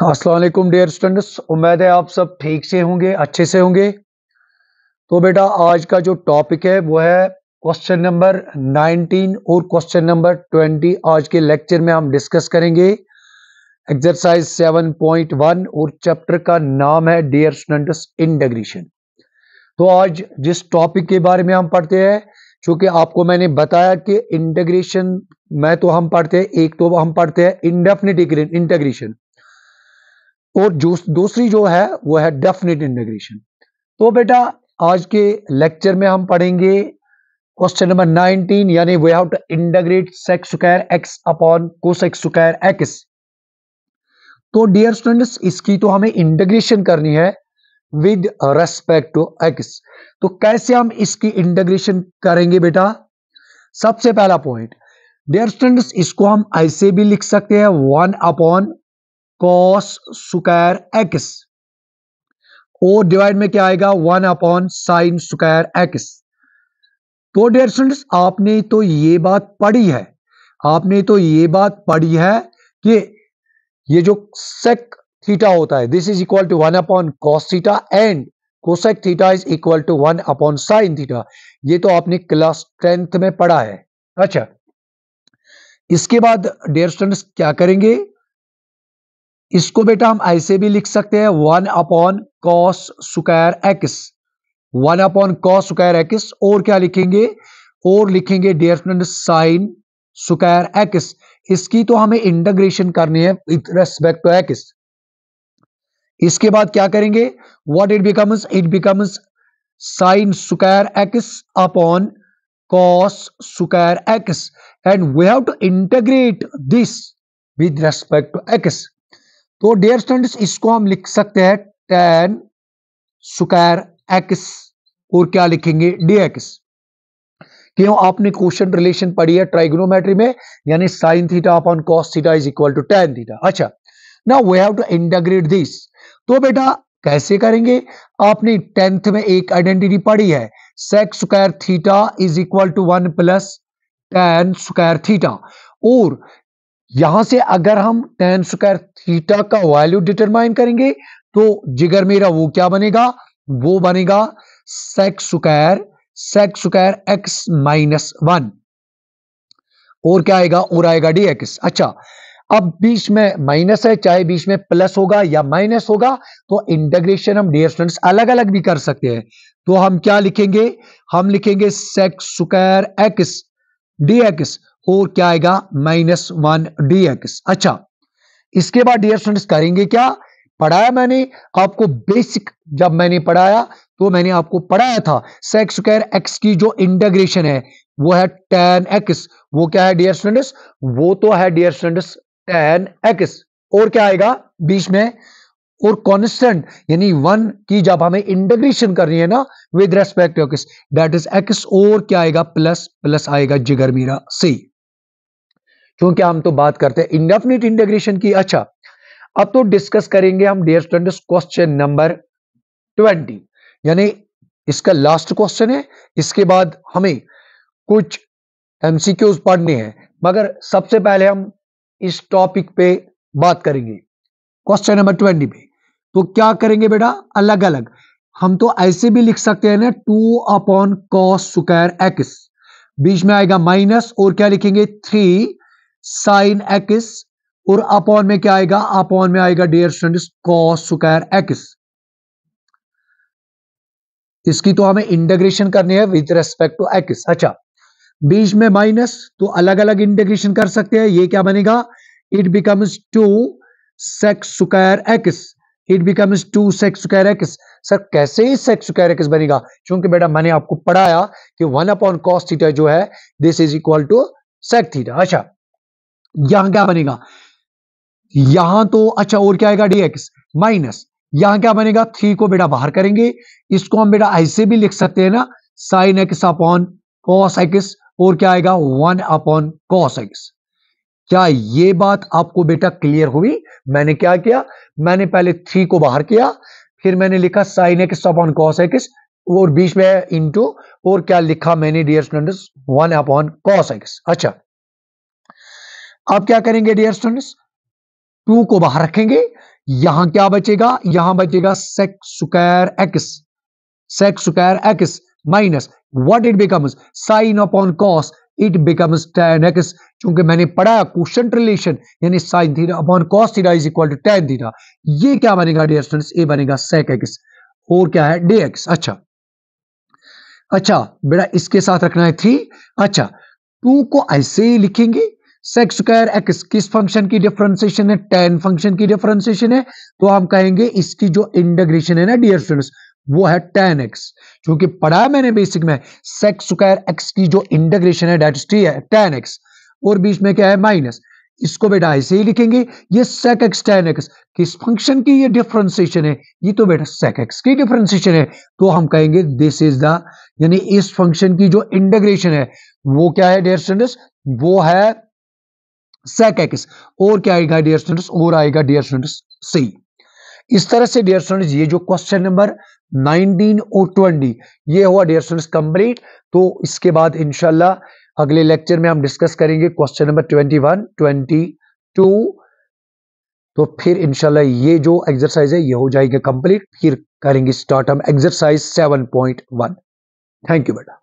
असलकुम dear students उम्मीद है आप सब ठीक से होंगे अच्छे से होंगे तो बेटा आज का जो टॉपिक है वो है क्वेश्चन नंबर 19 और क्वेश्चन नंबर 20 आज के लेक्चर में हम डिस्कस करेंगे एक्सरसाइज 7.1 और चैप्टर का नाम है डियर स्टूडेंट्स इंटेग्रेशन तो आज जिस टॉपिक के बारे में हम पढ़ते हैं चूंकि आपको मैंने बताया कि इंटेग्रेशन में तो हम पढ़ते हैं एक तो हम पढ़ते हैं इंडेफिनिट इंटेग्रेशन और जो दूसरी जो है वो है डेफिनेट इंटीग्रेशन तो बेटा आज के लेक्चर में हम पढ़ेंगे क्वेश्चन नंबर 19 यानी वे how to integrate secs square x upon cosec square x तो डियर स्टूडेंट्स इसकी तो हमें इंटीग्रेशन करनी है विद रेस्पेक्ट टू एक्स तो कैसे हम इसकी इंटीग्रेशन करेंगे बेटा सबसे पहला पॉइंट डियर स्टूडेंट्स इसको हम ऐसे भी लिख सकते हैं one upon cos square x और डिवाइड में क्या आएगा one upon sine square x तो डियर स्टूडेंट्स आपने तो ये बात पढ़ी है आपने तो ये बात पढ़ी है कि ये जो सेक थीटा होता है this is equal to one upon cos theta and cosec theta is equal to one upon sine theta ये तो आपने क्लास टेंथ में पढ़ा है अच्छा इसके बाद डियर स्टूडेंट्स क्या करेंगे इसको बेटा हम ऐसे भी लिख सकते हैं one upon cos square x one upon cos square x और क्या लिखेंगे और लिखेंगे dear friend sine square x इसकी तो हमें इंटीग्रेशन करनी है विथ रेस्पेक्ट टू एक्स इसके बाद क्या करेंगे what it becomes it becomes sine square x upon cos square x and we have to integrate this with respect to x तो डेयर स्टूडेंट्स इसको हम लिख सकते हैं टेन स्क्वायर एक्स और क्या लिखेंगे डी एक्स क्यों आपने क्वेश्चन रिलेशन पढ़ी है ट्राइग्नोमेट्री में यानी sine theta upon cos theta is equal to tan theta अच्छा ना we have to integrate this तो बेटा कैसे करेंगे आपने टेंथ में एक आइडेंटिटी पढ़ी है secs square theta is equal to one plus tan square theta और यहां से अगर हम टेन स्क्वायर थीटा का वैल्यू डिटरमाइन करेंगे तो जिगर मेरा वो क्या बनेगा वो बनेगा sec square sec square x minus one और क्या आएगा और आएगा डी एक्स अच्छा अब बीच में माइनस है चाहे बीच में प्लस होगा या माइनस होगा तो इंटीग्रेशन हम डियर स्टूडेंट्स अलग अलग भी कर सकते हैं तो हम क्या लिखेंगे हम लिखेंगे sec square x d x और क्या आएगा माइनस वन डी एक्स अच्छा इसके बाद डियर स्टूडेंट्स करेंगे क्या पढ़ाया मैंने आपको बेसिक जब मैंने पढ़ाया तो मैंने आपको पढ़ाया था सेक्स स्क्वायर एक्स की जो इंटीग्रेशन है वो है टेन एक्स वो क्या है डियर स्टूडेंट्स वो तो है डियर स्टूडेंट्स टेन एक्स और क्या आएगा बीच में और कॉन्स्टेंट यानी वन की जब हमें इंटीग्रेशन करनी है ना with respect to x that is x और क्या आएगा प्लस प्लस आएगा जिगर मीरा सी क्योंकि हम तो बात करते हैं इंडेफिनिट इंटीग्रेशन की अच्छा अब तो डिस्कस करेंगे हम dear students question number twenty यानी इसका लास्ट क्वेश्चन है इसके बाद हमें कुछ एमसीक्यूज पढ़ने हैं मगर सबसे पहले हम इस टॉपिक पे बात करेंगे क्वेश्चन नंबर ट्वेंटी पे तो क्या करेंगे बेटा अलग अलग हम तो ऐसे भी लिख सकते हैं ना two upon cos square x बीच में आएगा माइनस और क्या लिखेंगे थ्री साइन एक्स और अपॉन में क्या आएगा अपॉन में आएगा dear student cos square x इसकी तो हमें इंटीग्रेशन करनी है विद रेस्पेक्ट टू एक्स अच्छा बीच में माइनस तो अलग अलग इंटीग्रेशन कर सकते हैं ये क्या बनेगा it becomes two secs square x it becomes two secs square x sir कैसे ही सेक्स स्क्वायर एक्स बनेगा क्योंकि बेटा मैंने आपको पढ़ाया कि वन अपॉन कॉस थीटा जो है this is equal to sec theta अच्छा यहां क्या बनेगा यहां तो अच्छा और क्या आएगा dx माइनस यहां क्या बनेगा थ्री को बेटा बाहर करेंगे इसको हम बेटा ऐसे भी लिख सकते हैं ना sine x upon cos x और क्या आएगा वन अपॉन कॉस एक्स क्या ये बात आपको बेटा क्लियर हुई मैंने क्या किया मैंने पहले थ्री को बाहर किया फिर मैंने लिखा sine x upon cos x और बीच में इंटू और क्या लिखा मैंने dear students one upon cos x अच्छा अब क्या करेंगे डियर स्टूडेंट्स टू को बाहर रखेंगे यहां क्या बचेगा यहां बचेगा secs square x secs square x minus what it becomes sine upon cos it becomes tan x क्योंकि मैंने पढ़ा क्वेश्चन रिलेशन यानी sine theta upon cos theta is equal to tan theta ये क्या बनेगा डियर स्टूडेंट्स ये बनेगा सेक x और क्या है डी एक्स अच्छा अच्छा बेटा इसके साथ रखना है थ्री अच्छा टू को ऐसे ही लिखेंगे सेक्स स्क्वायर एक्स किस फंक्शन की डिफरेंशिएशन है टेन फंक्शन की डिफरेंशिएशन है तो हम कहेंगे इसकी जो इंटीग्रेशन है ना डियर स्टूडेंट्स वो है टेन एक्स क्योंकि पढ़ा मैंने बेसिक में सेक्स स्क्वायर एक्स की जो इंटीग्रेशन है डेट थ्री है टेन एक्स और बीच में क्या है माइनस इसको बेटा ऐसे ही लिखेंगे ये सेक एक्स टेन एक्स किस फंक्शन की ये डिफरेंशिएशन है ये तो बेटा सेक एक्स की डिफरेंशिएशन है तो हम कहेंगे दिस इज द यानी इस फंक्शन की जो इंटीग्रेशन है वो क्या है डेयर स्टूडेंट्स वो है सेक एक्स और क्या आएगा डियर स्टूडेंट्स और आएगा डियर स्टूडेंट्स सी इस तरह से डियर स्टूडेंट्स ये जो क्वेश्चन नंबर 19 और 20 ये हुआ डियर स्टूडेंट्स कंप्लीट तो इसके बाद इंशाल्लाह अगले लेक्चर में हम डिस्कस करेंगे क्वेश्चन नंबर 21, 22 तो फिर इंशाल्लाह ये जो एक्सरसाइज है ये हो जाएगा कंप्लीट फिर करेंगे स्टार्ट हम एक्सरसाइज 7.1 थैंक यू बेटा